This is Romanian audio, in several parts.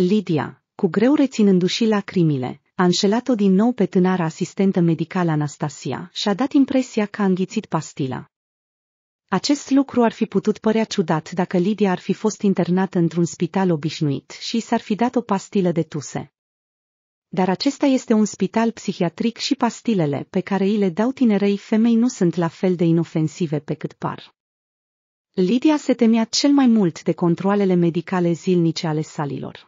Lidia, cu greu reținându-și lacrimile, a înșelat-o din nou pe tânara asistentă medicală Anastasia și a dat impresia că a înghițit pastila. Acest lucru ar fi putut părea ciudat dacă Lidia ar fi fost internată într-un spital obișnuit și s-ar fi dat o pastilă de tuse. Dar acesta este un spital psihiatric și pastilele pe care îi le dau tinerei femei nu sunt la fel de inofensive pe cât par. Lidia se temea cel mai mult de controlele medicale zilnice ale salilor.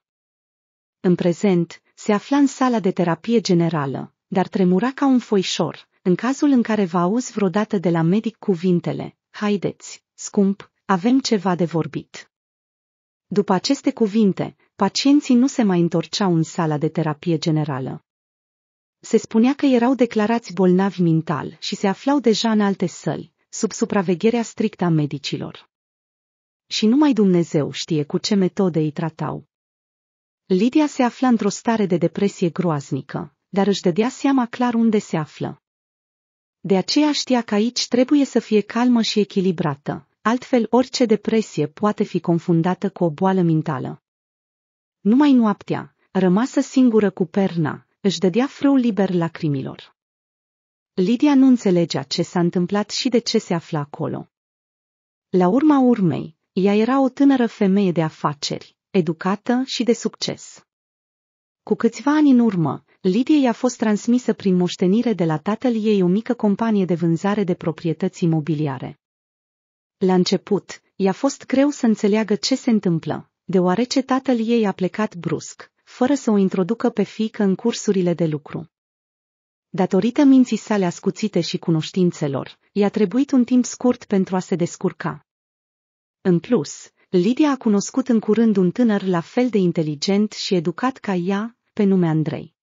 În prezent, se afla în sala de terapie generală, dar tremura ca un foișor, în cazul în care va auzi vreodată de la medic cuvintele, haideți, scump, avem ceva de vorbit. După aceste cuvinte, pacienții nu se mai întorceau în sala de terapie generală. Se spunea că erau declarați bolnavi mental și se aflau deja în alte săli, sub supravegherea strictă a medicilor. Și numai Dumnezeu știe cu ce metode îi tratau. Lidia se afla într-o stare de depresie groaznică, dar își dădea seama clar unde se află. De aceea știa că aici trebuie să fie calmă și echilibrată, altfel orice depresie poate fi confundată cu o boală mentală. Numai noaptea, rămasă singură cu perna, își dădea frâu liber lacrimilor. Lidia nu înțelegea ce s-a întâmplat și de ce se afla acolo. La urma urmei, ea era o tânără femeie de afaceri, educată și de succes. Cu câțiva ani în urmă, Lidie i-a fost transmisă prin moștenire de la tatăl ei o mică companie de vânzare de proprietăți imobiliare. La început, i-a fost greu să înțeleagă ce se întâmplă, deoarece tatăl ei a plecat brusc, fără să o introducă pe fiică în cursurile de lucru. Datorită minții sale ascuțite și cunoștințelor, i-a trebuit un timp scurt pentru a se descurca. În plus, Lidia a cunoscut în curând un tânăr la fel de inteligent și educat ca ea, pe nume Andrei.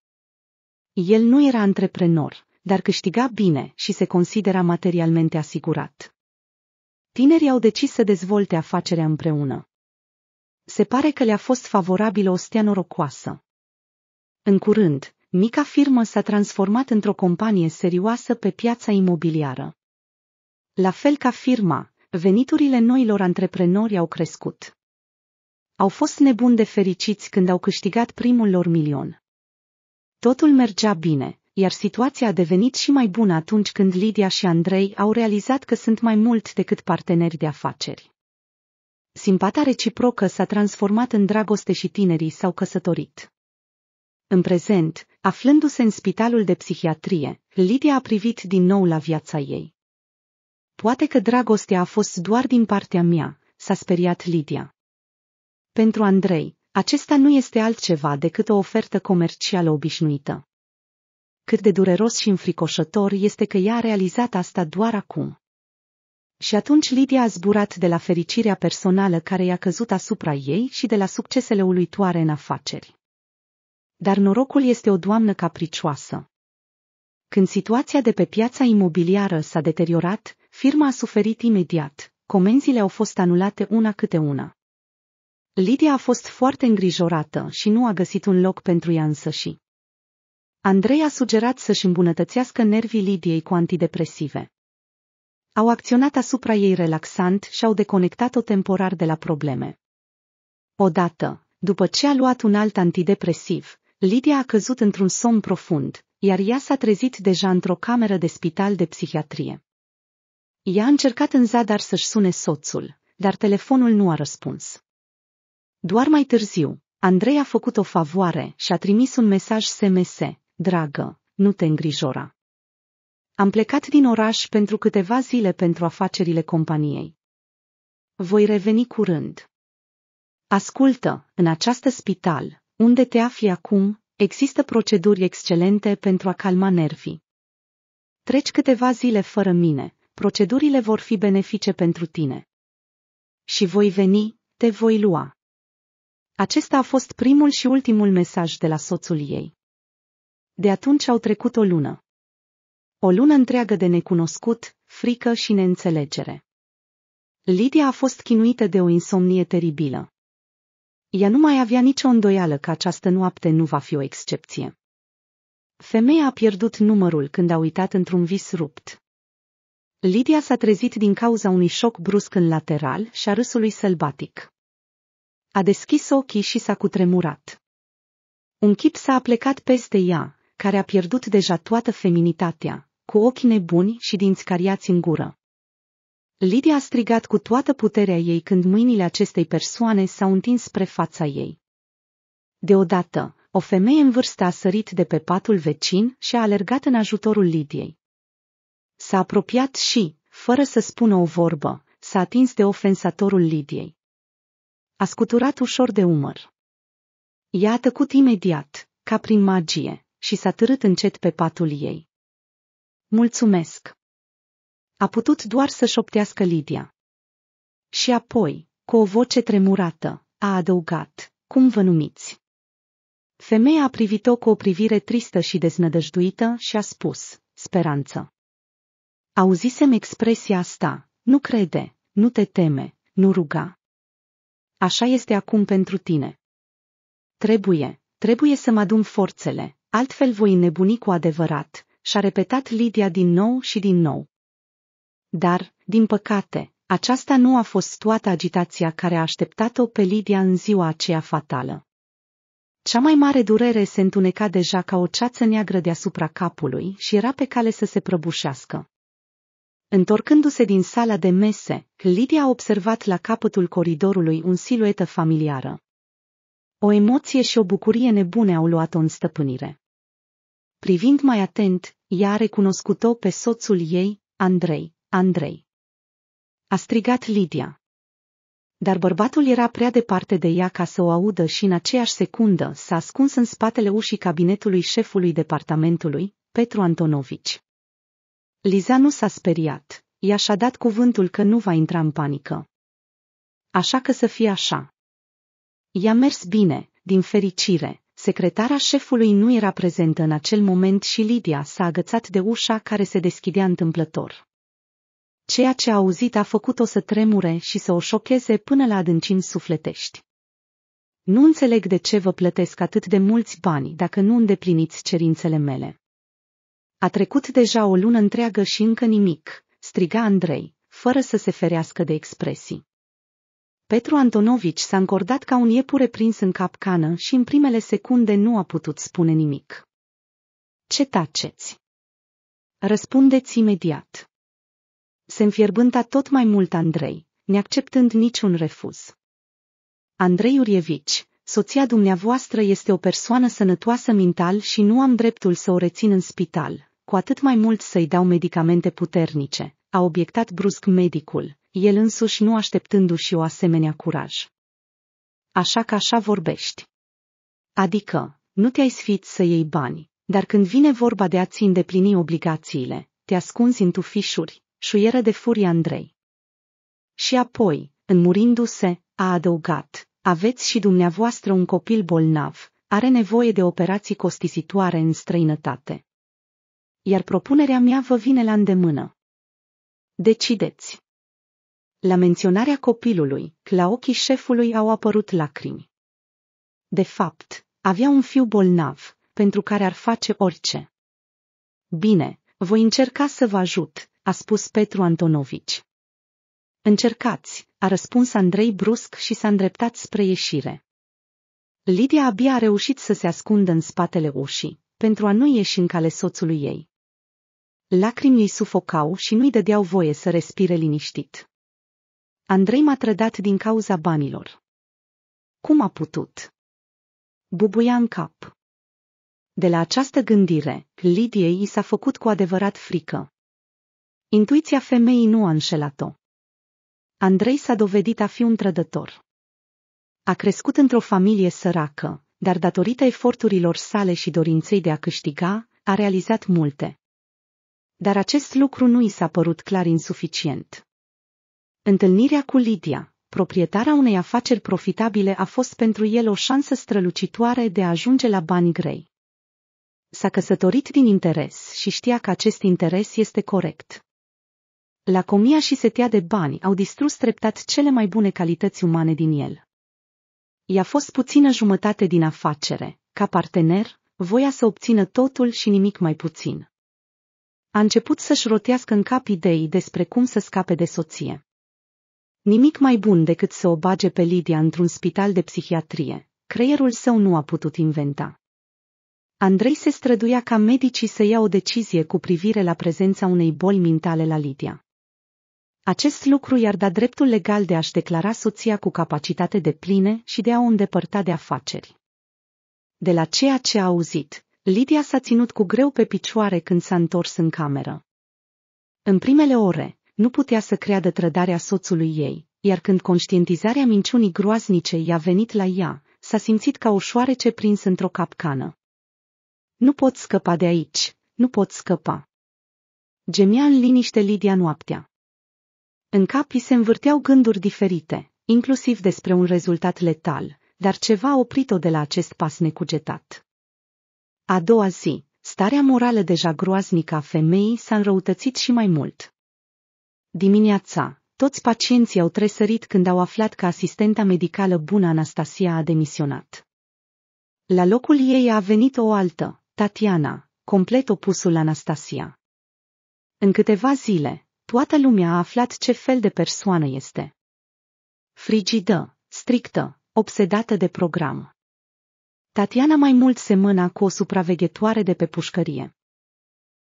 El nu era antreprenor, dar câștiga bine și se considera materialmente asigurat. Tinerii au decis să dezvolte afacerea împreună. Se pare că le-a fost favorabilă o stea norocoasă. În curând, mica firmă s-a transformat într-o companie serioasă pe piața imobiliară. La fel ca firma, veniturile noilor antreprenori au crescut. Au fost nebuni de fericiți când au câștigat primul lor milion. Totul mergea bine, iar situația a devenit și mai bună atunci când Lidia și Andrei au realizat că sunt mai mult decât parteneri de afaceri. Simpata reciprocă s-a transformat în dragoste și tinerii s-au căsătorit. În prezent, aflându-se în spitalul de psihiatrie, Lidia a privit din nou la viața ei. Poate că dragostea a fost doar din partea mea, s-a speriat Lidia. Pentru Andrei, acesta nu este altceva decât o ofertă comercială obișnuită. Cât de dureros și înfricoșător este că ea a realizat asta doar acum. Și atunci Lidia a zburat de la fericirea personală care i-a căzut asupra ei și de la succesele uluitoare în afaceri. Dar norocul este o doamnă capricioasă. Când situația de pe piața imobiliară s-a deteriorat, Firma a suferit imediat, comenzile au fost anulate una câte una. Lidia a fost foarte îngrijorată și nu a găsit un loc pentru ea însăși. Andrei a sugerat să-și îmbunătățească nervii Lidiei cu antidepresive. Au acționat asupra ei relaxant și au deconectat-o temporar de la probleme. Odată, după ce a luat un alt antidepresiv, Lidia a căzut într-un somn profund, iar ea s-a trezit deja într-o cameră de spital de psihiatrie. Ea a încercat în zadar să-și sune soțul, dar telefonul nu a răspuns. Doar mai târziu, Andrei a făcut o favoare și a trimis un mesaj SMS, dragă, nu te îngrijora. Am plecat din oraș pentru câteva zile pentru afacerile companiei. Voi reveni curând. Ascultă, în această spital, unde te afli acum, există proceduri excelente pentru a calma nervii. Treci câteva zile fără mine, procedurile vor fi benefice pentru tine. Și voi veni, te voi lua. Acesta a fost primul și ultimul mesaj de la soțul ei. De atunci au trecut o lună. O lună întreagă de necunoscut, frică și neînțelegere. Lidia a fost chinuită de o insomnie teribilă. Ea nu mai avea nicio îndoială că această noapte nu va fi o excepție. Femeia a pierdut numărul când a uitat într-un vis rupt. Lidia s-a trezit din cauza unui șoc brusc în lateral și a râsului sălbatic. A deschis ochii și s-a cutremurat. Un chip s-a plecat peste ea, care a pierdut deja toată feminitatea, cu ochi nebuni și dinți cariați în gură. Lidia a strigat cu toată puterea ei când mâinile acestei persoane s-au întins spre fața ei. Deodată, o femeie în vârstă a sărit de pe patul vecin și a alergat în ajutorul Lidiei. S-a apropiat și, fără să spună o vorbă, s-a atins de ofensatorul Lidiei. A scuturat ușor de umăr. Ea a tăcut imediat, ca prin magie, și s-a târât încet pe patul ei. Mulțumesc! A putut doar să șoptească Lidia. Și apoi, cu o voce tremurată, a adăugat, cum vă numiți? Femeia a privit-o cu o privire tristă și deznădăjduită și a spus, speranță. Auzisem expresia asta, nu crede, nu te teme, nu ruga. Așa este acum pentru tine. Trebuie, trebuie să mă adun forțele, altfel voi nebuni cu adevărat, și-a repetat Lidia din nou și din nou. Dar, din păcate, aceasta nu a fost toată agitația care a așteptat-o pe Lidia în ziua aceea fatală. Cea mai mare durere se întuneca deja ca o ceață neagră deasupra capului și era pe cale să se prăbușească. Întorcându-se din sala de mese, Lidia a observat la capătul coridorului un siluetă familiară. O emoție și o bucurie nebune au luat-o în stăpânire. Privind mai atent, ea a recunoscut-o pe soțul ei, Andrei, Andrei. A strigat Lidia. Dar bărbatul era prea departe de ea ca să o audă și în aceeași secundă s-a ascuns în spatele ușii cabinetului șefului departamentului, Petru Antonovici. Liza nu s-a speriat, i-a și-a dat cuvântul că nu va intra în panică. Așa că să fie așa. I-a mers bine, din fericire, secretara șefului nu era prezentă în acel moment și Lidia s-a agățat de ușa care se deschidea întâmplător. Ceea ce a auzit a făcut-o să tremure și să o șocheze până la adâncini sufletești. Nu înțeleg de ce vă plătesc atât de mulți bani dacă nu îndepliniți cerințele mele. A trecut deja o lună întreagă și încă nimic, striga Andrei, fără să se ferească de expresii. Petru Antonovici s-a încordat ca un iepure prins în capcană și în primele secunde nu a putut spune nimic. Ce taceți? Răspundeți imediat. Se înfierbânta tot mai mult Andrei, neacceptând niciun refuz. Andrei Urievici, soția dumneavoastră este o persoană sănătoasă mental și nu am dreptul să o rețin în spital, cu atât mai mult să-i dau medicamente puternice, a obiectat brusc medicul, el însuși nu așteptându-și o asemenea curaj. Așa că așa vorbești. Adică, nu te-ai sfit să iei bani, dar când vine vorba de a-ți îndeplini obligațiile, te ascunzi în tufișuri, șuieră de furie Andrei. Și apoi, înmurindu-se, a adăugat, aveți și dumneavoastră un copil bolnav, are nevoie de operații costisitoare în străinătate iar propunerea mea vă vine la îndemână. Decideți! La menționarea copilului, la ochii șefului au apărut lacrimi. De fapt, avea un fiu bolnav, pentru care ar face orice. Bine, voi încerca să vă ajut, a spus Petru Antonovici. Încercați, a răspuns Andrei brusc și s-a îndreptat spre ieșire. Lidia abia a reușit să se ascundă în spatele ușii, pentru a nu ieși în cale soțului ei. Lacrimi îi sufocau și nu-i dădeau voie să respire liniștit. Andrei m-a trădat din cauza banilor. Cum a putut? Bubuia în cap. De la această gândire, Lidiei i s-a făcut cu adevărat frică. Intuiția femeii nu a înșelat-o. Andrei s-a dovedit a fi un trădător. A crescut într-o familie săracă, dar datorită eforturilor sale și dorinței de a câștiga, a realizat multe. Dar acest lucru nu i s-a părut clar insuficient. Întâlnirea cu Lidia, proprietara unei afaceri profitabile, a fost pentru el o șansă strălucitoare de a ajunge la bani grei. S-a căsătorit din interes și știa că acest interes este corect. Lacomia și setea de bani au distrus treptat cele mai bune calități umane din el. I-a fost puțină jumătate din afacere, ca partener, voia să obțină totul și nimic mai puțin a început să-și rotească în cap idei despre cum să scape de soție. Nimic mai bun decât să o bage pe Lydia într-un spital de psihiatrie, creierul său nu a putut inventa. Andrei se străduia ca medicii să ia o decizie cu privire la prezența unei boli mentale la Lidia. Acest lucru i-ar da dreptul legal de a-și declara soția cu capacitate de pline și de a o îndepărta de afaceri. De la ceea ce a auzit, Lidia s-a ținut cu greu pe picioare când s-a întors în cameră. În primele ore, nu putea să creadă trădarea soțului ei, iar când conștientizarea minciunii groaznice i-a venit la ea, s-a simțit ca o șoarece prins într-o capcană. Nu pot scăpa de aici, nu pot scăpa. Gemea în liniște Lidia noaptea. În cap îi se învârteau gânduri diferite, inclusiv despre un rezultat letal, dar ceva a oprit-o de la acest pas necugetat. A doua zi, starea morală deja groaznică a femeii s-a înrăutățit și mai mult. Dimineața, toți pacienții au tresărit când au aflat că asistenta medicală bună Anastasia a demisionat. La locul ei a venit o altă, Tatiana, complet opusul Anastasia. În câteva zile, toată lumea a aflat ce fel de persoană este. Frigidă, strictă, obsedată de program. Tatiana mai mult se mâna cu o supraveghetoare de pe pușcărie.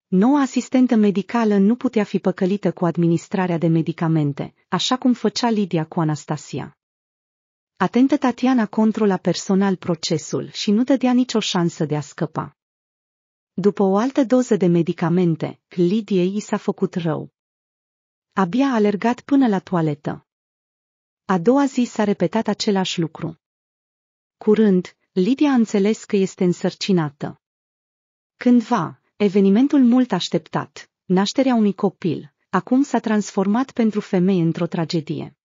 Noua asistentă medicală nu putea fi păcălită cu administrarea de medicamente, așa cum făcea Lidia cu Anastasia. Atentă Tatiana controla personal procesul și nu dădea nicio șansă de a scăpa. După o altă doză de medicamente, Lidiei i s-a făcut rău. Abia a alergat până la toaletă. A doua zi s-a repetat același lucru. Curând, Lidia a înțeles că este însărcinată. Cândva, evenimentul mult așteptat, nașterea unui copil, acum s-a transformat pentru femeie într-o tragedie.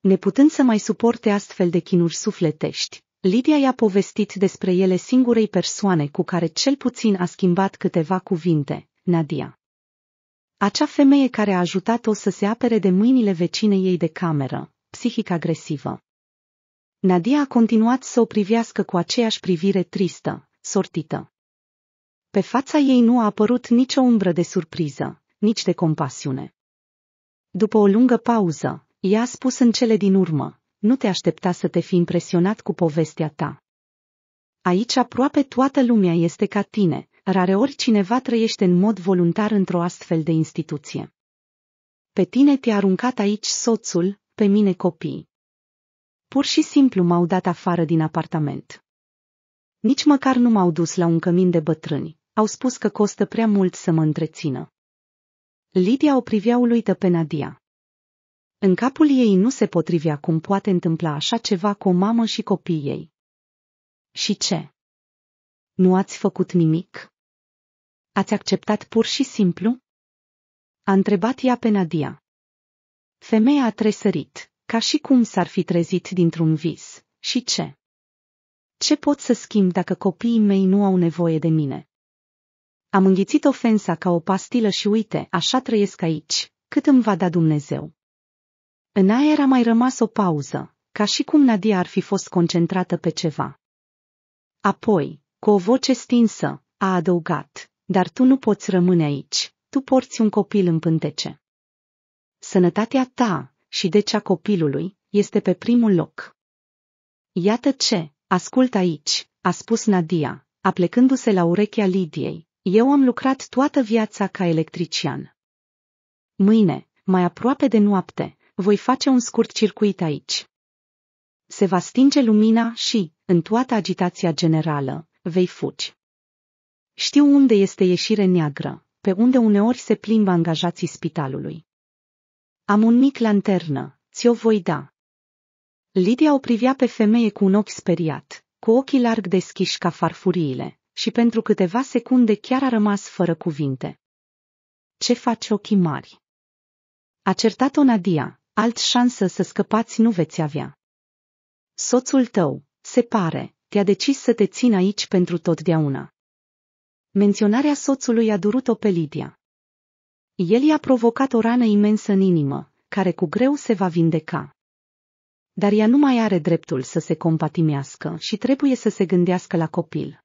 Neputând să mai suporte astfel de chinuri sufletești, Lidia i-a povestit despre ele singurei persoane cu care cel puțin a schimbat câteva cuvinte, Nadia. Acea femeie care a ajutat-o să se apere de mâinile vecinei ei de cameră, psihic agresivă. Nadia a continuat să o privească cu aceeași privire tristă, sortită. Pe fața ei nu a apărut nicio umbră de surpriză, nici de compasiune. După o lungă pauză, ea a spus în cele din urmă, nu te aștepta să te fi impresionat cu povestea ta. Aici aproape toată lumea este ca tine, rareori cineva trăiește în mod voluntar într-o astfel de instituție. Pe tine te-a aruncat aici soțul, pe mine copii pur și simplu m-au dat afară din apartament. Nici măcar nu m-au dus la un cămin de bătrâni, au spus că costă prea mult să mă întrețină. Lidia o privea uluită pe Nadia. În capul ei nu se potrivea cum poate întâmpla așa ceva cu o mamă și copiii ei. Și ce? Nu ați făcut nimic? Ați acceptat pur și simplu? A întrebat ea pe Nadia. Femeia a tresărit ca și cum s-ar fi trezit dintr-un vis. Și ce? Ce pot să schimb dacă copiii mei nu au nevoie de mine? Am înghițit ofensa ca o pastilă și uite, așa trăiesc aici, cât îmi va da Dumnezeu. În aer a mai rămas o pauză, ca și cum Nadia ar fi fost concentrată pe ceva. Apoi, cu o voce stinsă, a adăugat, dar tu nu poți rămâne aici, tu porți un copil în pântece. Sănătatea ta, și de cea copilului, este pe primul loc. Iată ce, ascult aici, a spus Nadia, aplecându-se la urechea Lidiei, eu am lucrat toată viața ca electrician. Mâine, mai aproape de noapte, voi face un scurt circuit aici. Se va stinge lumina și, în toată agitația generală, vei fugi. Știu unde este ieșire neagră, pe unde uneori se plimbă angajații spitalului. Am un mic lanternă, ți-o voi da. Lidia o privea pe femeie cu un ochi speriat, cu ochii larg deschiși ca farfuriile, și pentru câteva secunde chiar a rămas fără cuvinte. Ce faci ochii mari? A certat-o Nadia, alt șansă să scăpați nu veți avea. Soțul tău, se pare, te-a decis să te țin aici pentru totdeauna. Menționarea soțului a durut-o pe Lidia. El i-a provocat o rană imensă în inimă, care cu greu se va vindeca. Dar ea nu mai are dreptul să se compatimească și trebuie să se gândească la copil.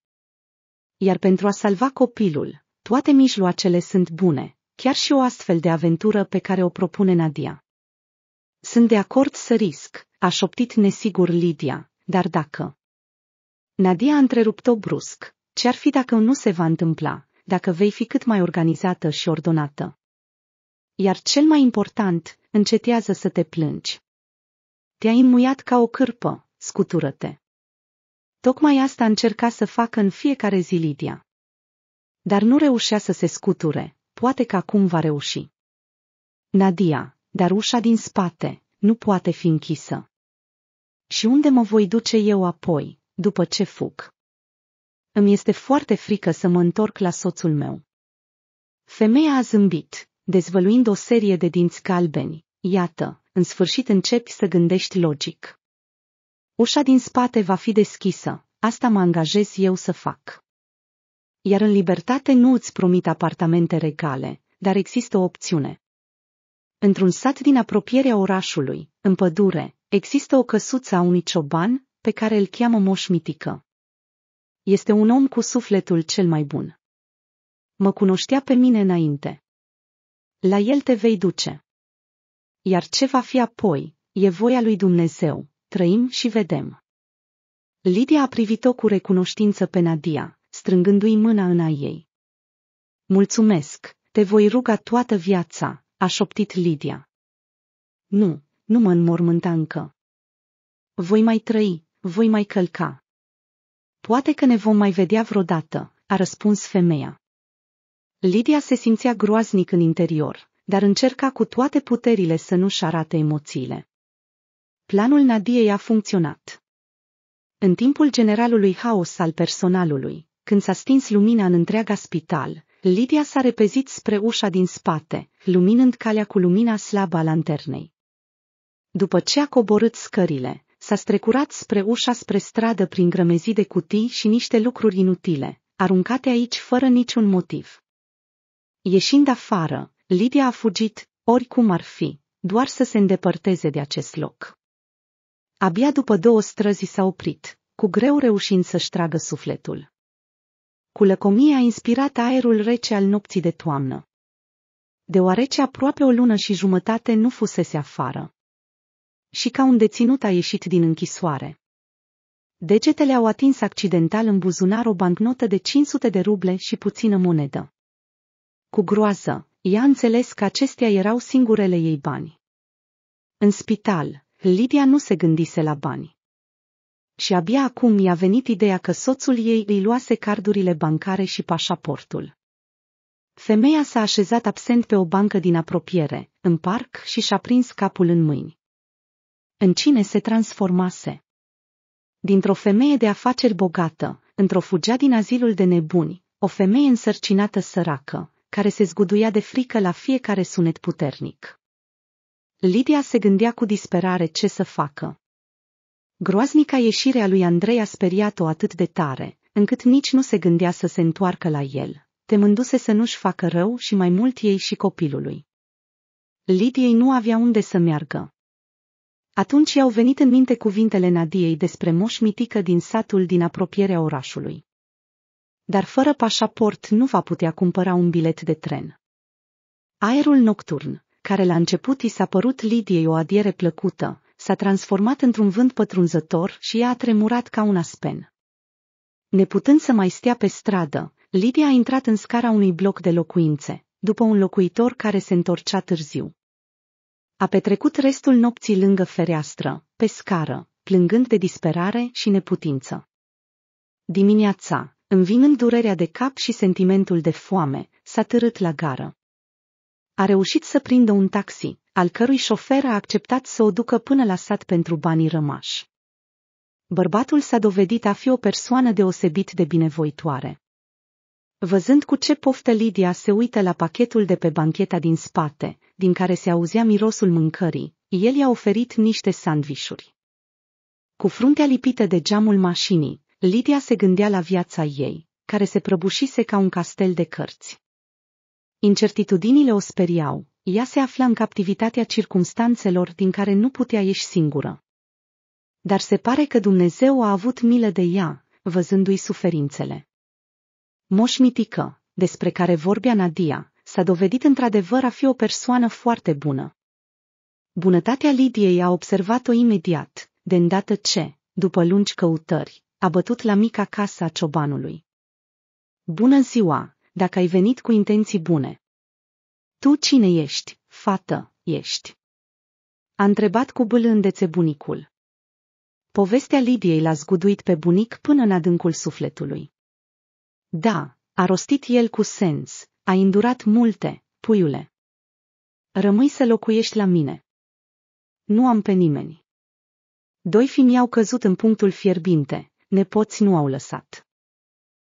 Iar pentru a salva copilul, toate mijloacele sunt bune, chiar și o astfel de aventură pe care o propune Nadia. Sunt de acord să risc, a șoptit nesigur Lidia, dar dacă... Nadia a întrerupt-o brusc. Ce-ar fi dacă nu se va întâmpla, dacă vei fi cât mai organizată și ordonată? iar cel mai important, încetează să te plângi. Te-ai înmuiat ca o cârpă, scutură-te. Tocmai asta încerca să facă în fiecare zi Lidia. Dar nu reușea să se scuture, poate că acum va reuși. Nadia, dar ușa din spate, nu poate fi închisă. Și unde mă voi duce eu apoi, după ce fug? Îmi este foarte frică să mă întorc la soțul meu. Femeia a zâmbit, dezvăluind o serie de dinți galbeni. Iată, în sfârșit începi să gândești logic. Ușa din spate va fi deschisă, asta mă angajez eu să fac. Iar în libertate nu îți promit apartamente regale, dar există o opțiune. Într-un sat din apropierea orașului, în pădure, există o căsuță a unui cioban, pe care îl cheamă Moș Mitică. Este un om cu sufletul cel mai bun. Mă cunoștea pe mine înainte la el te vei duce. Iar ce va fi apoi, e voia lui Dumnezeu, trăim și vedem. Lidia a privit-o cu recunoștință pe Nadia, strângându-i mâna în a ei. Mulțumesc, te voi ruga toată viața, a șoptit Lidia. Nu, nu mă înmormânta încă. Voi mai trăi, voi mai călca. Poate că ne vom mai vedea vreodată, a răspuns femeia. Lidia se simțea groaznic în interior, dar încerca cu toate puterile să nu-și arate emoțiile. Planul Nadiei a funcționat. În timpul generalului haos al personalului, când s-a stins lumina în întreaga spital, Lidia s-a repezit spre ușa din spate, luminând calea cu lumina slabă a lanternei. După ce a coborât scările, s-a strecurat spre ușa spre stradă prin grămezii de cutii și niște lucruri inutile, aruncate aici fără niciun motiv. Ieșind afară, Lidia a fugit, oricum ar fi, doar să se îndepărteze de acest loc. Abia după două străzi s-a oprit, cu greu reușind să-și tragă sufletul. Cu a inspirat aerul rece al nopții de toamnă. Deoarece aproape o lună și jumătate nu fusese afară. Și ca un deținut a ieșit din închisoare. Degetele au atins accidental în buzunar o bancnotă de 500 de ruble și puțină monedă. Cu groază, ea înțeles că acestea erau singurele ei bani. În spital, Lidia nu se gândise la bani. Și abia acum i-a venit ideea că soțul ei îi luase cardurile bancare și pașaportul. Femeia s-a așezat absent pe o bancă din apropiere, în parc și și-a prins capul în mâini. În cine se transformase? Dintr-o femeie de afaceri bogată, într-o fugea din azilul de nebuni, o femeie însărcinată săracă, care se zguduia de frică la fiecare sunet puternic. Lidia se gândea cu disperare ce să facă. Groaznica ieșire a lui Andrei a speriat-o atât de tare, încât nici nu se gândea să se întoarcă la el, temându-se să nu-și facă rău și mai mult ei și copilului. Lidiei nu avea unde să meargă. Atunci i-au venit în minte cuvintele Nadiei despre mitică din satul din apropierea orașului dar fără pașaport nu va putea cumpăra un bilet de tren. Aerul nocturn, care la început i s-a părut Lidiei o adiere plăcută, s-a transformat într-un vânt pătrunzător și ea a tremurat ca un aspen. Neputând să mai stea pe stradă, Lidia a intrat în scara unui bloc de locuințe, după un locuitor care se întorcea târziu. A petrecut restul nopții lângă fereastră, pe scară, plângând de disperare și neputință. Dimineața, îmi vin în durerea de cap și sentimentul de foame, s-a târât la gară. A reușit să prindă un taxi, al cărui șofer a acceptat să o ducă până la sat pentru banii rămași. Bărbatul s-a dovedit a fi o persoană deosebit de binevoitoare. Văzând cu ce poftă Lidia se uită la pachetul de pe bancheta din spate, din care se auzea mirosul mâncării, el i-a oferit niște sandvișuri. Cu fruntea lipită de geamul mașinii, Lidia se gândea la viața ei, care se prăbușise ca un castel de cărți. Incertitudinile o speriau, ea se afla în captivitatea circumstanțelor din care nu putea ieși singură. Dar se pare că Dumnezeu a avut milă de ea, văzându-i suferințele. Moș Mitică, despre care vorbea Nadia, s-a dovedit într-adevăr a fi o persoană foarte bună. Bunătatea Lidiei a observat-o imediat, de îndată ce, după lungi căutări, a bătut la mica casa a ciobanului. Bună ziua, dacă ai venit cu intenții bune. Tu cine ești, fată, ești? A întrebat cu bâlândețe bunicul. Povestea Lidiei l-a zguduit pe bunic până în adâncul sufletului. Da, a rostit el cu sens, a îndurat multe, puiule. Rămâi să locuiești la mine. Nu am pe nimeni. Doi mi au căzut în punctul fierbinte, nepoți nu au lăsat.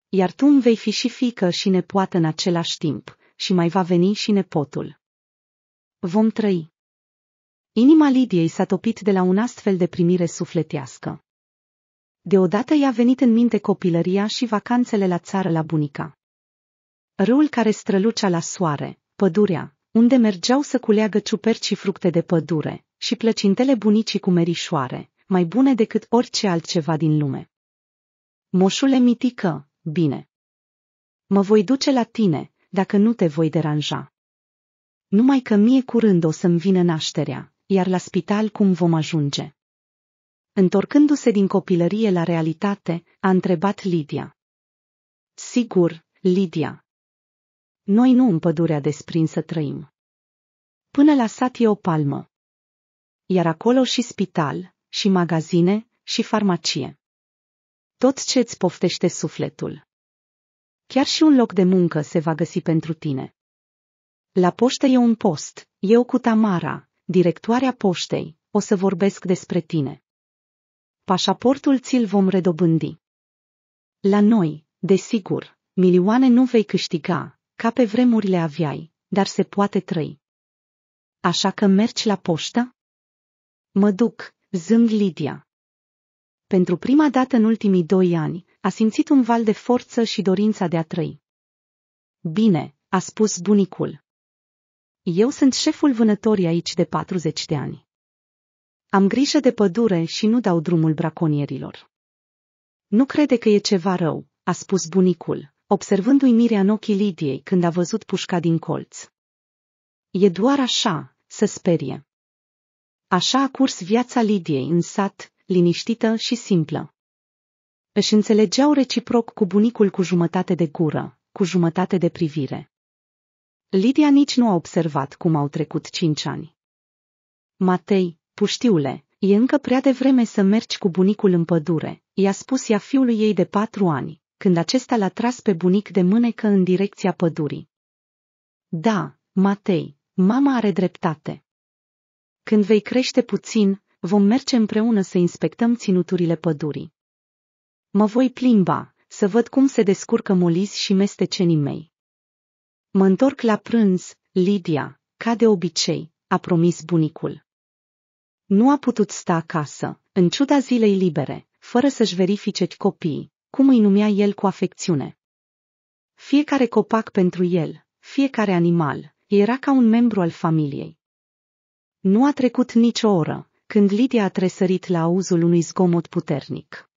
Iar tu îmi vei fi și fică și nepoată în același timp, și mai va veni și nepotul. Vom trăi. Inima Lidiei s-a topit de la un astfel de primire sufletească. Deodată i-a venit în minte copilăria și vacanțele la țară la bunica. Râul care strălucea la soare, pădurea, unde mergeau să culeagă ciuperci și fructe de pădure, și plăcintele bunicii cu merișoare, mai bune decât orice altceva din lume. Moșule mitică, bine. Mă voi duce la tine, dacă nu te voi deranja. Numai că mie curând o să-mi vină nașterea, iar la spital cum vom ajunge? Întorcându-se din copilărie la realitate, a întrebat Lidia. Sigur, Lidia. Noi nu în pădurea desprinsă trăim. Până la sat e o palmă. Iar acolo și spital, și magazine, și farmacie tot ce îți poftește sufletul. Chiar și un loc de muncă se va găsi pentru tine. La poștă e un post, eu cu Tamara, directoarea poștei, o să vorbesc despre tine. Pașaportul ți-l vom redobândi. La noi, desigur, milioane nu vei câștiga, ca pe vremurile aveai, dar se poate trăi. Așa că mergi la poștă? Mă duc, zâng Lidia pentru prima dată în ultimii doi ani, a simțit un val de forță și dorința de a trăi. Bine, a spus bunicul. Eu sunt șeful vânătorii aici de 40 de ani. Am grijă de pădure și nu dau drumul braconierilor. Nu crede că e ceva rău, a spus bunicul, observând uimirea în ochii Lidiei când a văzut pușca din colț. E doar așa, să sperie. Așa a curs viața Lidiei în sat, liniștită și simplă. Își înțelegeau reciproc cu bunicul cu jumătate de gură, cu jumătate de privire. Lidia nici nu a observat cum au trecut cinci ani. Matei, puștiule, e încă prea devreme să mergi cu bunicul în pădure, i-a spus ea fiului ei de patru ani, când acesta l-a tras pe bunic de mânecă în direcția pădurii. Da, Matei, mama are dreptate. Când vei crește puțin, Vom merge împreună să inspectăm ținuturile pădurii. Mă voi plimba, să văd cum se descurcă molizi și mestecenii mei. Mă întorc la prânz, Lidia, ca de obicei, a promis bunicul. Nu a putut sta acasă, în ciuda zilei libere, fără să-și verifice copiii, cum îi numea el cu afecțiune. Fiecare copac pentru el, fiecare animal, era ca un membru al familiei. Nu a trecut nicio oră, când Lidia a tresărit la auzul unui zgomot puternic.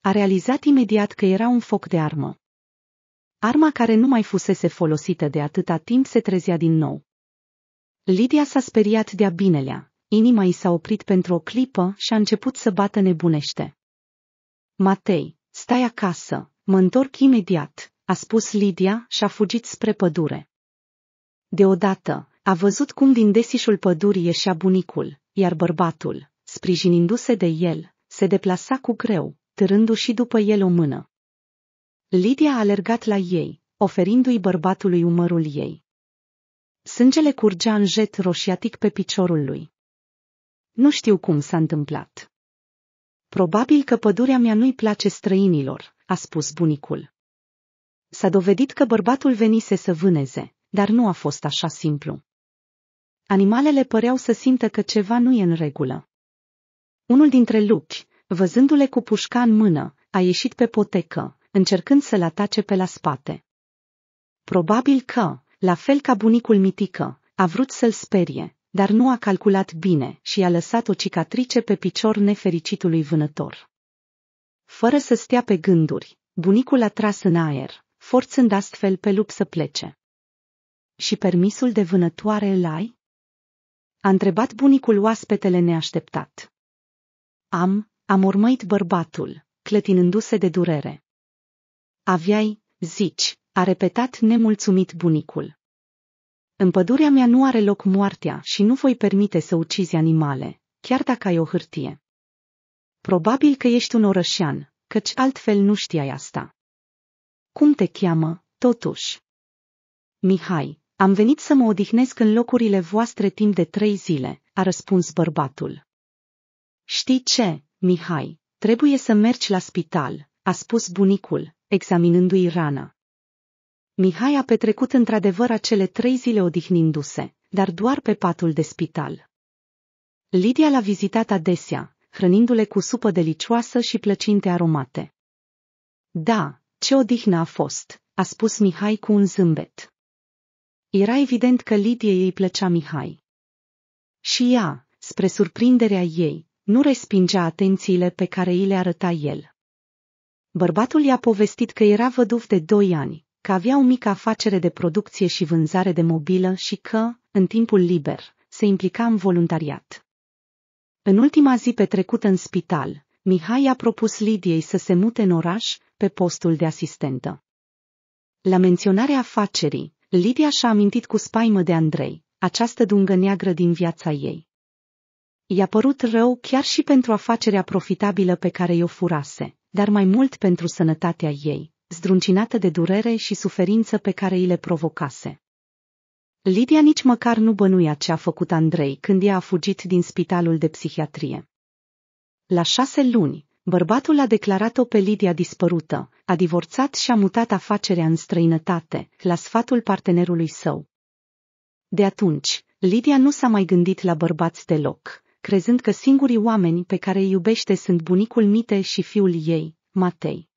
A realizat imediat că era un foc de armă. Arma care nu mai fusese folosită de atâta timp se trezea din nou. Lidia s-a speriat de-a binelea, inima i s-a oprit pentru o clipă și a început să bată nebunește. Matei, stai acasă, mă întorc imediat, a spus Lidia și a fugit spre pădure. Deodată, a văzut cum din desișul pădurii ieșea bunicul, iar bărbatul, sprijinindu-se de el, se deplasa cu greu, târându-și după el o mână. Lidia a alergat la ei, oferindu-i bărbatului umărul ei. Sângele curgea în jet roșiatic pe piciorul lui. Nu știu cum s-a întâmplat. Probabil că pădurea mea nu-i place străinilor, a spus bunicul. S-a dovedit că bărbatul venise să vâneze, dar nu a fost așa simplu. Animalele păreau să simtă că ceva nu e în regulă. Unul dintre lupi, văzându-le cu pușca în mână, a ieșit pe potecă, încercând să-l atace pe la spate. Probabil că, la fel ca bunicul mitică, a vrut să-l sperie, dar nu a calculat bine și a lăsat o cicatrice pe picior nefericitului vânător. Fără să stea pe gânduri, bunicul a tras în aer, forțând astfel pe lup să plece. Și permisul de vânătoare îl ai? a întrebat bunicul oaspetele neașteptat. Am, am urmăit bărbatul, clătinându-se de durere. Aveai, zici, a repetat nemulțumit bunicul. În pădurea mea nu are loc moartea și nu voi permite să ucizi animale, chiar dacă ai o hârtie. Probabil că ești un orășean, căci altfel nu știai asta. Cum te cheamă, totuși? Mihai, am venit să mă odihnesc în locurile voastre timp de trei zile, a răspuns bărbatul. Știi ce, Mihai, trebuie să mergi la spital, a spus bunicul, examinându-i rana. Mihai a petrecut într-adevăr acele trei zile odihnindu-se, dar doar pe patul de spital. Lidia l-a vizitat adesea, hrănindu-le cu supă delicioasă și plăcinte aromate. Da, ce odihnă a fost, a spus Mihai cu un zâmbet. Era evident că Lidie îi plăcea Mihai. Și ea, spre surprinderea ei, nu respingea atențiile pe care îi le arăta el. Bărbatul i-a povestit că era văduv de doi ani, că avea o mică afacere de producție și vânzare de mobilă și că, în timpul liber, se implica în voluntariat. În ultima zi petrecută în spital, Mihai a propus Lidiei să se mute în oraș, pe postul de asistentă. La menționarea afacerii, Lidia și-a amintit cu spaimă de Andrei, această dungă neagră din viața ei. I-a părut rău chiar și pentru afacerea profitabilă pe care i-o furase, dar mai mult pentru sănătatea ei, zdruncinată de durere și suferință pe care îi le provocase. Lidia nici măcar nu bănuia ce a făcut Andrei când ea a fugit din spitalul de psihiatrie. La șase luni, Bărbatul a declarat-o pe Lidia dispărută, a divorțat și a mutat afacerea în străinătate, la sfatul partenerului său. De atunci, Lidia nu s-a mai gândit la bărbați deloc, crezând că singurii oameni pe care îi iubește sunt bunicul Mite și fiul ei, Matei.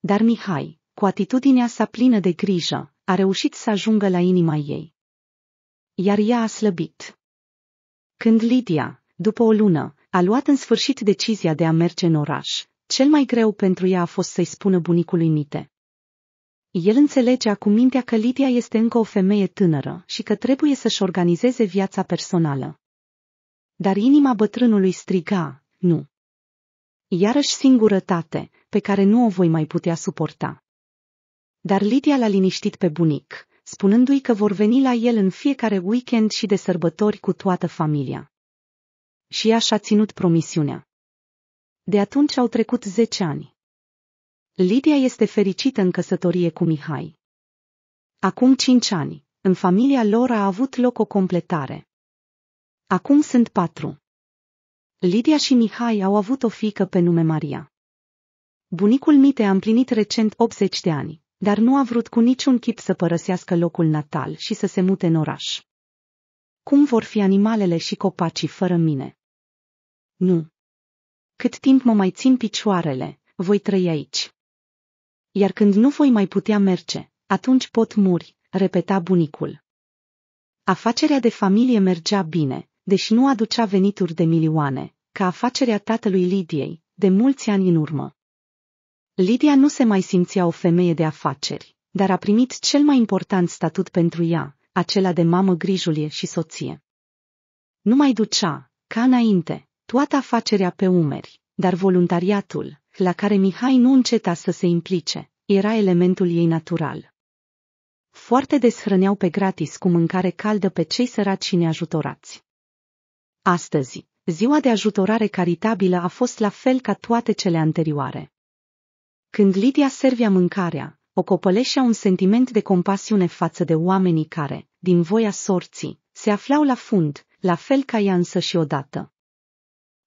Dar Mihai, cu atitudinea sa plină de grijă, a reușit să ajungă la inima ei. Iar ea a slăbit. Când Lidia, după o lună, a luat în sfârșit decizia de a merge în oraș. Cel mai greu pentru ea a fost să-i spună bunicului Mite. El înțelegea cu mintea că Lidia este încă o femeie tânără și că trebuie să-și organizeze viața personală. Dar inima bătrânului striga, nu. Iarăși singurătate, pe care nu o voi mai putea suporta. Dar Lidia l-a liniștit pe bunic, spunându-i că vor veni la el în fiecare weekend și de sărbători cu toată familia și ea și-a ținut promisiunea. De atunci au trecut zece ani. Lidia este fericită în căsătorie cu Mihai. Acum cinci ani, în familia lor a avut loc o completare. Acum sunt patru. Lidia și Mihai au avut o fiică pe nume Maria. Bunicul Mite a împlinit recent 80 de ani, dar nu a vrut cu niciun chip să părăsească locul natal și să se mute în oraș. Cum vor fi animalele și copacii fără mine? Nu. Cât timp mă mai țin picioarele, voi trăi aici. Iar când nu voi mai putea merge, atunci pot muri, repeta bunicul. Afacerea de familie mergea bine, deși nu aducea venituri de milioane, ca afacerea tatălui Lidiei, de mulți ani în urmă. Lidia nu se mai simțea o femeie de afaceri, dar a primit cel mai important statut pentru ea, acela de mamă grijulie și soție. Nu mai ducea, ca înainte, toată afacerea pe umeri, dar voluntariatul, la care Mihai nu înceta să se implice, era elementul ei natural. Foarte des hrăneau pe gratis cu mâncare caldă pe cei săraci și neajutorați. Astăzi, ziua de ajutorare caritabilă a fost la fel ca toate cele anterioare. Când Lidia servia mâncarea, o copăleșea un sentiment de compasiune față de oamenii care, din voia sorții, se aflau la fund, la fel ca ea însă și odată.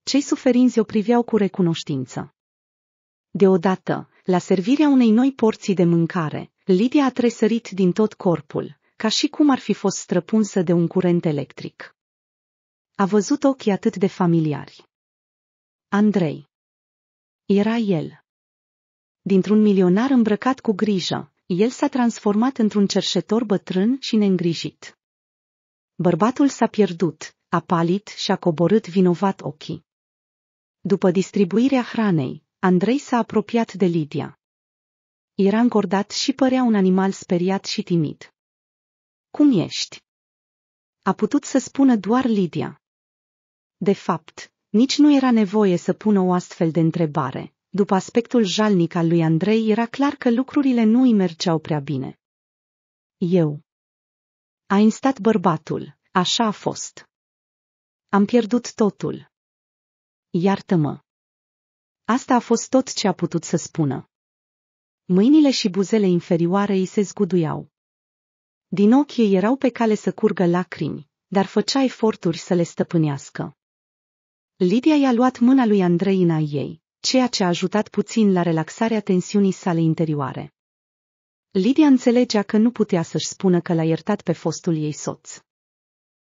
Cei suferinți o priveau cu recunoștință. Deodată, la servirea unei noi porții de mâncare, Lidia a tresărit din tot corpul, ca și cum ar fi fost străpunsă de un curent electric. A văzut ochii atât de familiari. Andrei. Era el. Dintr-un milionar îmbrăcat cu grijă, el s-a transformat într-un cerșetor bătrân și neîngrijit. Bărbatul s-a pierdut, a palit și a coborât vinovat ochii. După distribuirea hranei, Andrei s-a apropiat de Lidia. Era încordat și părea un animal speriat și timid. Cum ești? A putut să spună doar Lidia. De fapt, nici nu era nevoie să pună o astfel de întrebare. După aspectul jalnic al lui Andrei, era clar că lucrurile nu îi mergeau prea bine. Eu. A instat bărbatul, așa a fost. Am pierdut totul iartă-mă. Asta a fost tot ce a putut să spună. Mâinile și buzele inferioare îi se zguduiau. Din ochi ei erau pe cale să curgă lacrimi, dar făcea eforturi să le stăpânească. Lidia i-a luat mâna lui Andrei în a ei, ceea ce a ajutat puțin la relaxarea tensiunii sale interioare. Lidia înțelegea că nu putea să-și spună că l-a iertat pe fostul ei soț.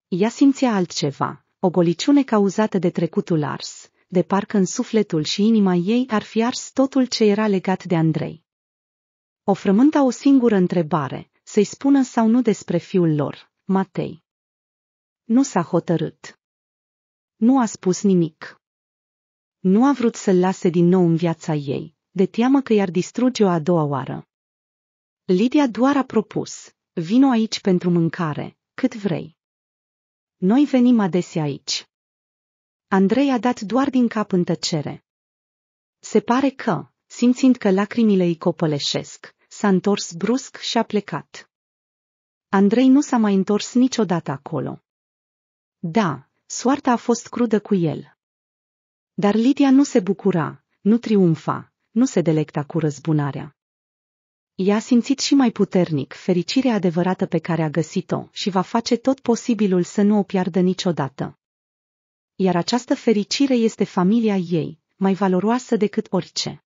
Ea simțea altceva, o goliciune cauzată de trecutul ars, de parcă în sufletul și inima ei ar fi ars totul ce era legat de Andrei. O frământa o singură întrebare, să-i spună sau nu despre fiul lor, Matei. Nu s-a hotărât. Nu a spus nimic. Nu a vrut să-l lase din nou în viața ei, de teamă că i-ar distruge o a doua oară. Lidia doar a propus, vino aici pentru mâncare, cât vrei. Noi venim adesea aici. Andrei a dat doar din cap în tăcere. Se pare că, simțind că lacrimile îi copăleșesc, s-a întors brusc și a plecat. Andrei nu s-a mai întors niciodată acolo. Da, soarta a fost crudă cu el. Dar Lidia nu se bucura, nu triumfa, nu se delecta cu răzbunarea i a simțit și mai puternic fericirea adevărată pe care a găsit-o și va face tot posibilul să nu o piardă niciodată. Iar această fericire este familia ei, mai valoroasă decât orice.